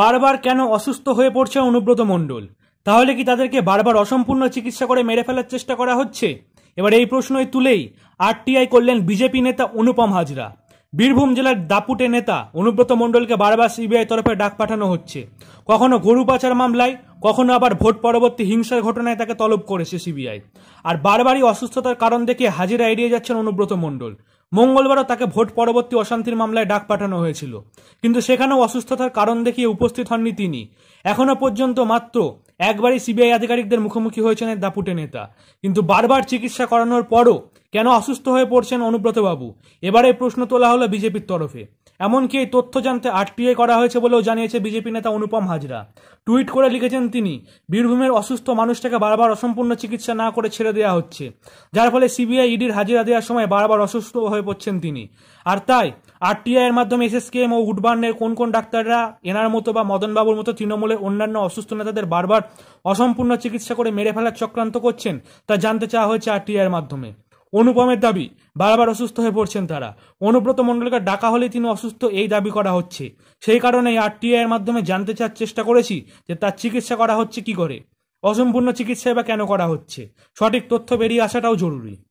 বারবার কেন অসুস্থ হয়ে পড়ছে অনুব্রত মণ্ডল তাহলে কি তাদেরকে বারবার অসম্পূর্ণ চিকিৎসা করে মেরে ফেলার চেষ্টা করা হচ্ছে এবার এই প্রশ্নই তুলেই আরটিআই করলেন বিজেপি নেতা অনুপম হাজরা বীরভূম জেলার দাপুটে নেতা অনুব্রত মণ্ডলকে বারবার সিবিআই তরফে ডাক পাঠানো হচ্ছে কখনো গরু পাচার মামলায় কখনো আবার ভোট পরবর্তী হিংসার ঘটনায় তাকে তলব করেছে সিবিআই আর বারবারই অসুস্থতার কারণ দেখে হাজিরা এড়িয়ে যাচ্ছেন অনুব্রত মণ্ডল মঙ্গলবারও তাকে ভোট পরবর্তী অশান্তির মামলায় ডাক পাঠানো হয়েছিল কিন্তু সেখানেও অসুস্থতার কারণ দেখিয়ে উপস্থিত হননি তিনি এখনও পর্যন্ত মাত্র একবারই সিবিআই আধিকারিকদের মুখোমুখি হয়েছেন এই দাপুটে নেতা কিন্তু বারবার চিকিৎসা করানোর পরও কেন অসুস্থ হয়ে পড়ছেন অনুব্রতবাবু এবারে প্রশ্ন তোলা হলো বিজেপির তরফে এমনকি এই তথ্য জানতে আরটিআই করা হয়েছে বলেও জানিয়েছে বিজেপি নেতা অনুপম হাজরা টুইট করে লিখেছেন তিনি বীরভূমের অসুস্থ মানুষটাকে বারবার অসম্পূর্ণ চিকিৎসা না করে ছেড়ে দেওয়া হচ্ছে যার ফলে সিবিআই ইডির হাজিরা দেওয়ার সময় বারবার অসুস্থ হয়ে পড়ছেন তিনি আর তাই আরটিআইয়ের মাধ্যমে এসএসকেএম ও উডবার্নের কোন কোন ডাক্তাররা এনার মতো বা মদনবাবুর মতো তৃণমূলের অন্যান্য অসুস্থ নেতাদের বারবার অসম্পূর্ণ চিকিৎসা করে মেরে ফেলার চক্রান্ত করছেন তা জানতে চাওয়া হয়েছে আরটিআইয়ের মাধ্যমে অনুপমের দাবি বারবার অসুস্থ হয়ে পড়ছেন তারা অনুব্রত মণ্ডলকে ডাকা হলে তিনি অসুস্থ এই দাবি করা হচ্ছে সেই কারণে আরটিআই এর মাধ্যমে জানতে চাওয়ার চেষ্টা করেছি যে তার চিকিৎসা করা হচ্ছে কি করে অসম্পূর্ণ চিকিৎসা বা কেন করা হচ্ছে সঠিক তথ্য বেরিয়ে আসাটাও জরুরি